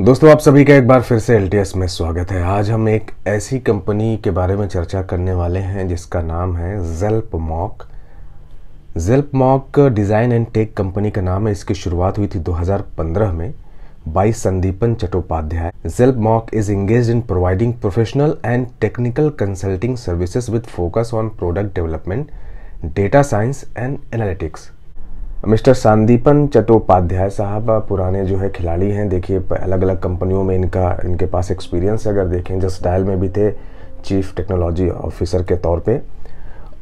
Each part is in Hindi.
दोस्तों आप सभी का एक बार फिर से एल में स्वागत है आज हम एक ऐसी कंपनी के बारे में चर्चा करने वाले हैं जिसका नाम है Xelpmoc Xelpmoc design and tech company का नाम है इसकी शुरुआत हुई थी 2015 में by Sandipan Chattopadhyay Xelpmoc is engage in providing professional and technical consulting services with focus on product development data science and analytics mister Sandipan Chattopadhyay साहब पुराने जो है खिलाड़ी हैं देखिए अलग अलग कंपनियों में इनका इनके पास एक्सपीरियंस अगर देखें जस्ट डायल में भी थे चीफ टेक्नोलॉजी ऑफिसर के तौर पे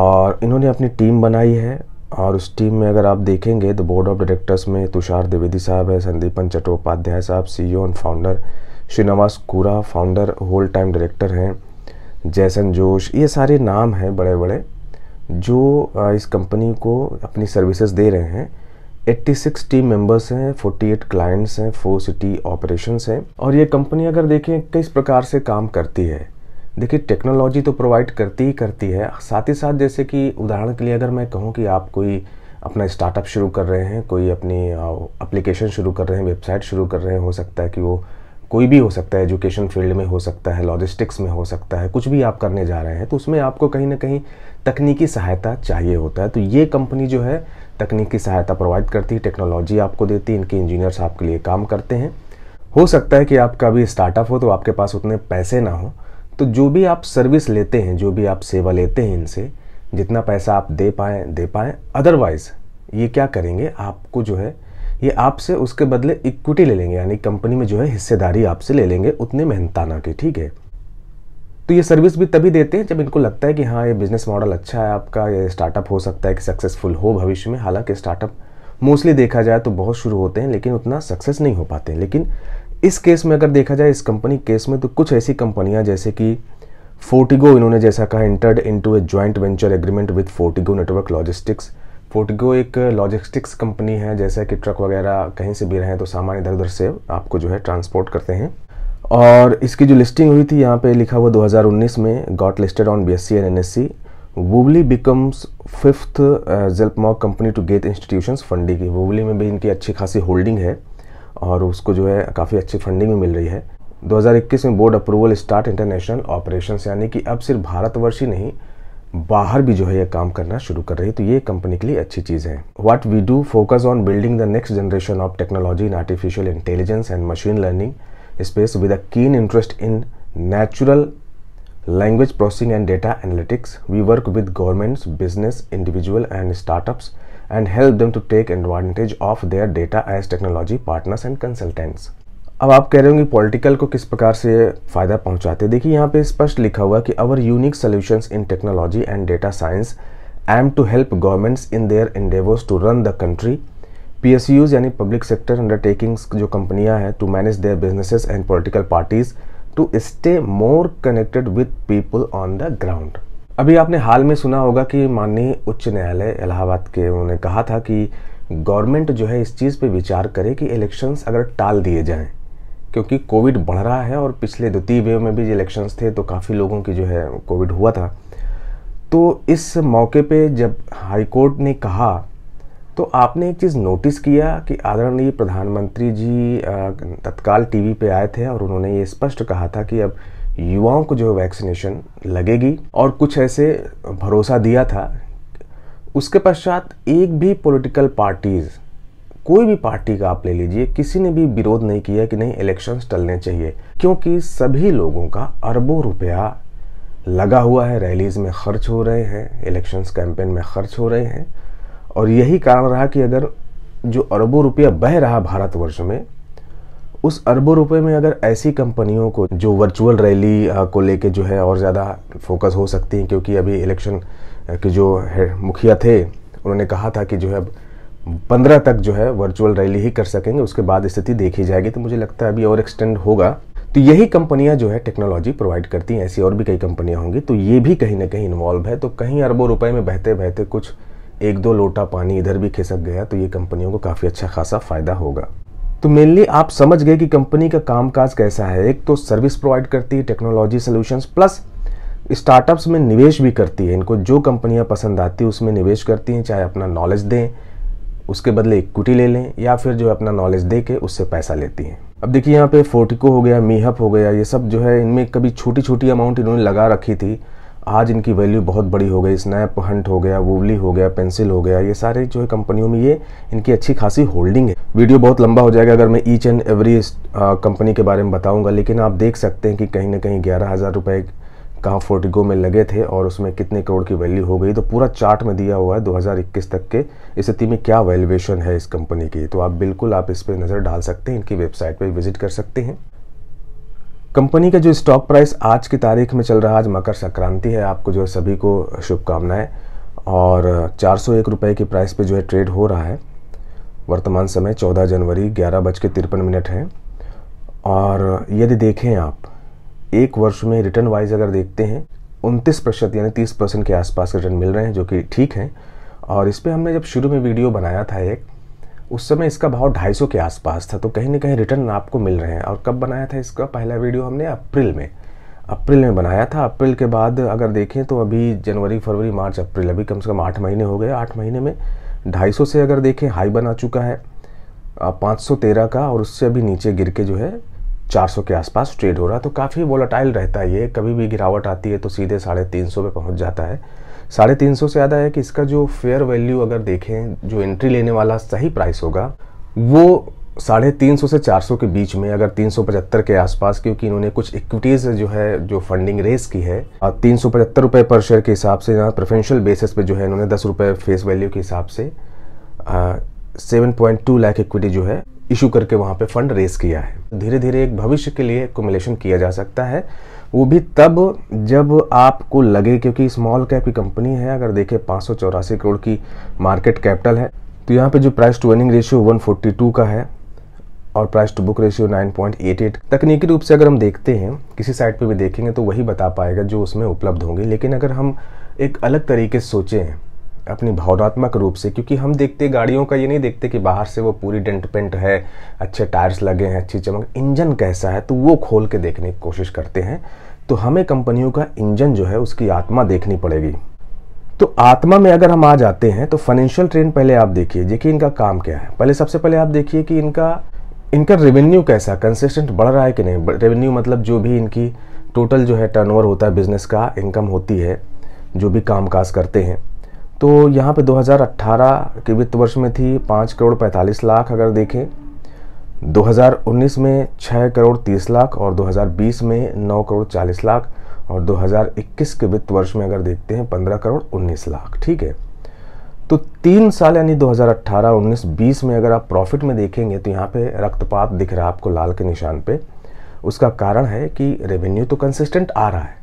और इन्होंने अपनी टीम बनाई है और उस टीम में अगर आप देखेंगे तो बोर्ड ऑफ डायरेक्टर्स में तुषार द्विवेदी साहब है संदीपन चट्टोपाध्याय साहब C and founder Srinivas Koora founder whole time director हैं जैसन जोश ये सारे नाम हैं बड़े बड़े जो इस कंपनी को अपनी सर्विसेज दे रहे हैं 86 टीम मेंबर्स हैं 48 क्लाइंट्स हैं फोर सिटी ऑपरेशंस हैं और ये कंपनी अगर देखें किस प्रकार से काम करती है देखिए टेक्नोलॉजी तो प्रोवाइड करती ही करती है साथ ही साथ जैसे कि उदाहरण के लिए अगर मैं कहूँ कि आप कोई अपना स्टार्टअप शुरू कर रहे हैं कोई अपनी एप्लीकेशन शुरू कर रहे हैं वेबसाइट शुरू कर रहे हैं हो सकता है कि वो कोई भी हो सकता है एजुकेशन फील्ड में हो सकता है लॉजिस्टिक्स में हो सकता है कुछ भी आप करने जा रहे हैं तो उसमें आपको कहीं ना कहीं तकनीकी सहायता चाहिए होता है तो ये कंपनी जो है तकनीकी सहायता प्रोवाइड करती है टेक्नोलॉजी आपको देती है इनके इंजीनियर्स आपके लिए काम करते हैं हो सकता है कि आपका भी स्टार्टअप हो तो आपके पास उतने पैसे ना हो तो जो भी आप सर्विस लेते हैं जो भी आप सेवा लेते हैं इनसे जितना पैसा आप दे पाएँ दे पाएँ अदरवाइज़ ये क्या करेंगे आपको जो है ये आपसे उसके बदले इक्विटी ले लेंगे यानी कंपनी में जो है हिस्सेदारी आपसे ले लेंगे उतने मेहनताना के ठीक है तो ये सर्विस भी तभी देते हैं जब इनको लगता है कि हाँ ये बिज़नेस मॉडल अच्छा है आपका ये स्टार्टअप हो सकता है कि सक्सेसफुल हो भविष्य में हालांकि स्टार्टअप मोस्टली देखा जाए तो बहुत शुरू होते हैं लेकिन उतना सक्सेस नहीं हो पाते लेकिन इस केस में अगर देखा जाए इस कंपनी केस में तो कुछ ऐसी कंपनियां जैसे कि फोर्टिगो इन्होंने जैसा कहा entered into a joint venture agreement with Fortigo network logistics Fortigo एक लॉजिस्टिक्स कंपनी है जैसे कि ट्रक वगैरह कहीं से भी रहें तो सामान इधर उधर से आपको जो है ट्रांसपोर्ट करते हैं और इसकी जो लिस्टिंग हुई थी यहाँ पे लिखा हुआ 2019 में got listed on B S C N N S C Woobly becomes fifth Xelpmoc company to get institution funding की वुबली में भी इनकी अच्छी खासी होल्डिंग है और उसको जो है काफ़ी अच्छी फंडिंग भी मिल रही है 2021 में board approval start international operation यानी कि अब सिर्फ भारतवर्ष ही नहीं बाहर भी जो है ये काम करना शुरू कर रही है तो ये कंपनी के लिए अच्छी चीज़ है what we do focus on building the next generation of technology in artificial intelligence and machine learning space with a keen interest in natural language processing and data analytics we work with governments business individual and startups and help them to take advantage of their data as technology partners and consultants अब आप कह रहे होंगे पॉलिटिकल को किस प्रकार से फ़ायदा पहुंचाते देखिए यहाँ पे स्पष्ट लिखा हुआ कि our unique solutions in technology and data science aim to help governments in their endeavours to run the country P S Us यानी पब्लिक सेक्टर अंडरटेकिंग्स जो कंपनियाँ हैं to manage their businesses and political parties to stay more connected with people on the ground अभी आपने हाल में सुना होगा कि माननीय उच्च न्यायालय इलाहाबाद के उन्होंने कहा था कि गवर्नमेंट जो है इस चीज़ पे विचार करे कि इलेक्शंस अगर टाल दिए जाएं क्योंकि कोविड बढ़ रहा है और पिछले द्वितीय वेव में भी इलेक्शंस थे तो काफ़ी लोगों की जो है कोविड हुआ था तो इस मौके पे जब हाई कोर्ट ने कहा तो आपने एक चीज़ नोटिस किया कि आदरणीय प्रधानमंत्री जी तत्काल टीवी पे आए थे और उन्होंने ये स्पष्ट कहा था कि अब युवाओं को जो वैक्सीनेशन लगेगी और कुछ ऐसे भरोसा दिया था उसके पश्चात एक भी पॉलिटिकल पार्टीज़ कोई भी पार्टी का आप ले लीजिए किसी ने भी विरोध नहीं किया कि नहीं इलेक्शन टलने चाहिए क्योंकि सभी लोगों का अरबों रुपया लगा हुआ है रैलीज में खर्च हो रहे हैं इलेक्शंस कैंपेन में खर्च हो रहे हैं और यही कारण रहा कि अगर जो अरबों रुपया बह रहा भारतवर्ष में उस अरबों रुपए में अगर ऐसी कंपनियों को जो वर्चुअल रैली को लेके जो है और ज़्यादा फोकस हो सकती हैं क्योंकि अभी इलेक्शन के जो है मुखिया थे उन्होंने कहा था कि जो है पंद्रह तक जो है वर्चुअल रैली ही कर सकेंगे उसके बाद स्थिति देखी जाएगी तो मुझे लगता है अभी और एक्सटेंड होगा तो यही कंपनियां जो है टेक्नोलॉजी प्रोवाइड करती हैं ऐसी और भी कई कंपनियां होंगी तो ये भी कहीं ना कहीं इन्वॉल्व है तो कहीं अरबों रुपए में बहते बहते कुछ एक दो लोटा पानी इधर भी खिसक गया तो ये कंपनियों को काफ़ी अच्छा खासा फ़ायदा होगा तो मेनली आप समझ गए कि कंपनी का कामकाज कैसा है एक तो सर्विस प्रोवाइड करती है टेक्नोलॉजी सोल्यूशंस प्लस स्टार्टअप्स में निवेश भी करती है इनको जो कंपनियां पसंद आती है उसमें निवेश करती हैं चाहे अपना नॉलेज दें उसके बदले इक्विटी ले लें या फिर जो अपना नॉलेज दे के उससे पैसा लेती हैं अब देखिए यहाँ पे फोर्टिको हो गया मीहप हो गया ये सब जो है इनमें कभी छोटी छोटी अमाउंट इन्होंने लगा रखी थी आज इनकी वैल्यू बहुत बड़ी हो गई स्नैप हंट हो गया वूवली हो गया पेंसिल हो गया ये सारे जो है कंपनियों में ये इनकी अच्छी खासी होल्डिंग है वीडियो बहुत लंबा हो जाएगा अगर मैं ईच एंड एवरी कंपनी के बारे में बताऊंगा लेकिन आप देख सकते हैं कि कहीं ना कहीं ग्यारह हज़ार रुपये कहाँ फोर्टिगो में लगे थे और उसमें कितने करोड़ की वैल्यू हो गई तो पूरा चार्ट में दिया हुआ है 2021 तक के स्थिति में क्या वैल्यूएशन है इस कंपनी की तो आप बिल्कुल आप इस पर नज़र डाल सकते हैं इनकी वेबसाइट पर विजिट कर सकते हैं कंपनी का जो स्टॉक प्राइस आज की तारीख में चल रहा है आज मकर संक्रांति है आपको जो है सभी को शुभकामनाएं और चार सौ एक रुपये की प्राइस पे जो है ट्रेड हो रहा है वर्तमान समय चौदह जनवरी ग्यारह बज के तिरपन मिनट है और यदि देखें आप एक वर्ष में रिटर्न वाइज अगर देखते हैं उनतीस प्रतिशत यानी तीस परसेंट के आसपास रिटर्न मिल रहे हैं जो कि ठीक हैं और इस पर हमने जब शुरू में वीडियो बनाया था एक उस समय इसका भाव ढाई के आसपास था तो कहीं ना कहीं रिटर्न आपको मिल रहे हैं और कब बनाया था इसका पहला वीडियो हमने अप्रैल में अप्रैल में बनाया था अप्रैल के बाद अगर देखें तो अभी जनवरी फरवरी मार्च अप्रैल अभी कम से कम आठ महीने हो गए आठ महीने में ढाई से अगर देखें हाई बना चुका है तेरह का और उससे अभी नीचे गिर के जो है 400 के आसपास ट्रेड हो रहा है तो काफ़ी वोलाटाइल रहता है ये कभी भी गिरावट आती है तो सीधे साढ़े तीन सौ पर पहुँच जाता है साढ़े तीन सौ से ज़्यादा है कि इसका जो फेयर वैल्यू अगर देखें जो एंट्री लेने वाला सही प्राइस होगा वो साढ़े तीन सौ से चार सौ के बीच में अगर तीन सौ पचहत्तर के आसपास क्योंकि इन्होंने कुछ इक्विटीज़ जो है जो फंडिंग रेस की है और तीन सौ पचहत्तर रुपये पर शेयर के हिसाब से यहाँ प्रोफेंशियल बेसिस पे जो है इन्होंने दस रुपये फेस वैल्यू के हिसाब से seven point two lakh equity जो है इशू करके वहाँ पे फंड रेस किया है धीरे धीरे एक भविष्य के लिए एकोमुलेशन किया जा सकता है वो भी तब जब आपको लगे क्योंकि स्मॉल कैप की कंपनी है अगर देखें पाँच करोड़ की मार्केट कैपिटल है तो यहाँ पे जो प्राइस टू अर्निंग रेशियो 142 का है और प्राइस टू बुक रेशियो 9.88 तकनीकी रूप से अगर हम देखते हैं किसी साइट पे भी देखेंगे तो वही बता पाएगा जो उसमें उपलब्ध होंगे लेकिन अगर हम एक अलग तरीके से सोचें अपनी भावनात्मक रूप से क्योंकि हम देखते गाड़ियों का ये नहीं देखते कि बाहर से वो पूरी डेंट पेंट है अच्छे टायर्स लगे हैं अच्छी चमक इंजन कैसा है तो वो खोल के देखने की कोशिश करते हैं तो हमें कंपनियों का इंजन जो है उसकी आत्मा देखनी पड़ेगी तो आत्मा में अगर हम आ जाते हैं तो फाइनेंशियल ट्रेन पहले आप देखिए देखिए इनका काम क्या है पहले सबसे पहले आप देखिए कि इनका इनका रेवेन्यू कैसा कंसिस्टेंट बढ़ रहा है कि नहीं रेवेन्यू मतलब जो भी इनकी टोटल जो है टर्नओवर होता है बिजनेस का इनकम होती है जो भी काज करते हैं तो यहाँ पे 2018 के वित्त वर्ष में थी पाँच करोड़ पैंतालीस लाख अगर देखें 2019 में छः करोड़ तीस लाख और 2020 में नौ करोड़ चालीस लाख और 2021 के वित्त वर्ष में अगर देखते हैं पंद्रह करोड़ उन्नीस लाख ठीक है तो तीन साल यानी 2018, 19, 20 में अगर आप प्रॉफिट में देखेंगे तो यहाँ पे रक्तपात दिख रहा है आपको लाल के निशान पे उसका कारण है कि रेवेन्यू तो कंसिस्टेंट आ रहा है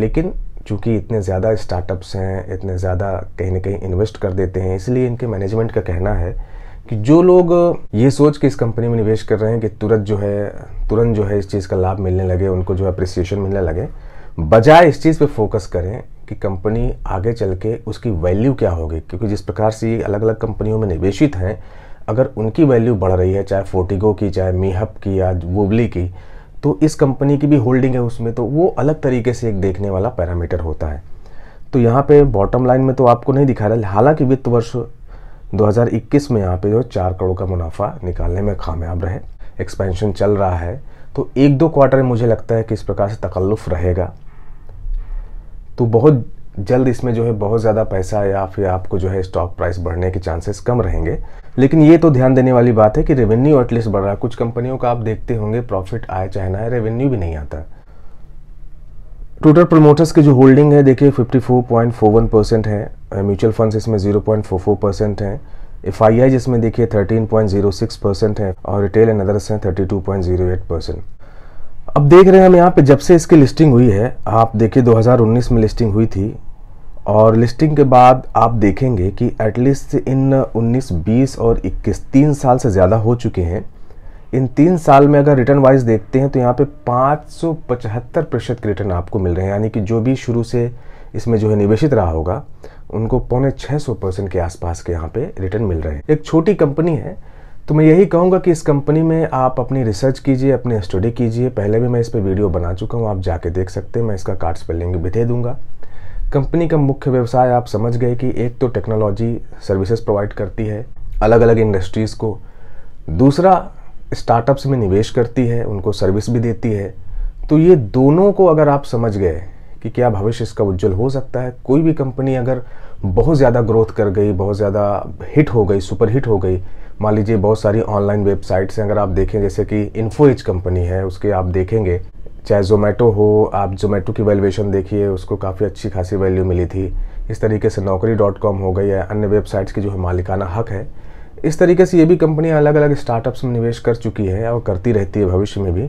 लेकिन चूँकि इतने ज़्यादा स्टार्टअप्स हैं इतने ज़्यादा कहीं ना कहीं इन्वेस्ट कर देते हैं इसलिए इनके मैनेजमेंट का कहना है कि जो लोग ये सोच के इस कंपनी में निवेश कर रहे हैं कि तुरंत जो है तुरंत जो है इस चीज़ का लाभ मिलने लगे उनको जो है अप्रिसिएशन मिलने लगे बजाय इस चीज़ पर फोकस करें कि कंपनी आगे चल के उसकी वैल्यू क्या होगी क्योंकि जिस प्रकार से ये अलग अलग कंपनियों में निवेशित हैं अगर उनकी वैल्यू बढ़ रही है चाहे फोर्टिगो की चाहे मीहप की या वोबली की तो इस कंपनी की भी होल्डिंग है उसमें तो वो अलग तरीके से एक देखने वाला पैरामीटर होता है तो यहाँ पे बॉटम लाइन में तो आपको नहीं दिखा रहा हालांकि वित्त वर्ष 2021 में यहाँ पे जो चार करोड़ का मुनाफा निकालने में कामयाब रहे एक्सपेंशन चल रहा है तो एक दो क्वार्टर में मुझे लगता है कि इस प्रकार से तकल्लुफ़ रहेगा तो बहुत जल्द इसमें जो है बहुत ज़्यादा पैसा या फिर आपको जो है स्टॉक प्राइस बढ़ने के चांसेस कम रहेंगे लेकिन ये तो ध्यान देने वाली बात है कि रेवेन्यू एटलीस्ट बढ़ रहा है कुछ कंपनियों का आप देखते होंगे प्रॉफिट आए चाहे ना है रेवेन्यू भी नहीं आता टोटल प्रमोटर्स की जो होल्डिंग है देखिए 54.41 परसेंट है म्यूचुअल फंड्स इसमें 0.44 परसेंट है एफ आई आई जिसमें देखिए 13.06 परसेंट है और रिटेल एंड अदर्स हैं 32.08 परसेंट अब देख रहे हैं हम यहाँ पे जब से इसकी लिस्टिंग हुई है आप देखिए 2019 में लिस्टिंग हुई थी और लिस्टिंग के बाद आप देखेंगे कि एटलीस्ट इन 19, 20 और 21 तीन साल से ज़्यादा हो चुके हैं इन तीन साल में अगर रिटर्न वाइज देखते हैं तो यहाँ पे 575 प्रतिशत के रिटर्न आपको मिल रहे हैं यानी कि जो भी शुरू से इसमें जो है निवेशित रहा होगा उनको पौने 600 परसेंट के आसपास के यहाँ पे रिटर्न मिल रहे हैं एक छोटी कंपनी है तो मैं यही कहूँगा कि इस कंपनी में आप अपनी रिसर्च कीजिए अपनी स्टडी कीजिए पहले भी मैं इस पर वीडियो बना चुका हूँ आप जाके देख सकते हैं मैं इसका कार्ड्स पर लिंक भी दे दूँगा कंपनी का मुख्य व्यवसाय आप समझ गए कि एक तो टेक्नोलॉजी सर्विसेज प्रोवाइड करती है अलग अलग इंडस्ट्रीज़ को दूसरा स्टार्टअप्स में निवेश करती है उनको सर्विस भी देती है तो ये दोनों को अगर आप समझ गए कि क्या भविष्य इसका उज्जवल हो सकता है कोई भी कंपनी अगर बहुत ज़्यादा ग्रोथ कर गई बहुत ज़्यादा हिट हो गई सुपर हिट हो गई मान लीजिए बहुत सारी ऑनलाइन वेबसाइट्स हैं अगर आप देखें जैसे कि इन्फोएज कंपनी है उसके आप देखेंगे चाहे जोमेटो हो आप जोमेटो की वैल्यूएशन देखिए उसको काफ़ी अच्छी खासी वैल्यू मिली थी इस तरीके से नौकरी डॉट कॉम हो गई है अन्य वेबसाइट्स की जो है मालिकाना हक है इस तरीके से ये भी कंपनियाँ अलग अलग स्टार्टअप्स में निवेश कर चुकी है और करती रहती है भविष्य में भी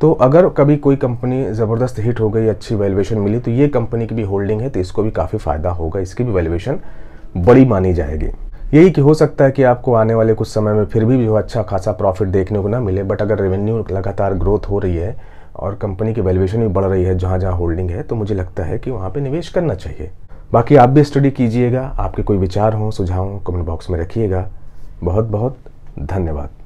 तो अगर कभी कोई कंपनी ज़बरदस्त हिट हो गई अच्छी वैल्यूएशन मिली तो ये कंपनी की भी होल्डिंग है तो इसको भी काफ़ी फ़ायदा होगा इसकी भी वैल्यूएशन बड़ी मानी जाएगी यही कि हो सकता है कि आपको आने वाले कुछ समय में फिर भी जो अच्छा खासा प्रॉफिट देखने को ना मिले बट अगर रेवेन्यू लगातार ग्रोथ हो रही है और कंपनी की वैल्यूएशन भी बढ़ रही है जहाँ जहाँ होल्डिंग है तो मुझे लगता है कि वहाँ पर निवेश करना चाहिए बाकी आप भी स्टडी कीजिएगा आपके कोई विचार हों सुझाव हों कमेंट बॉक्स में रखिएगा बहुत बहुत धन्यवाद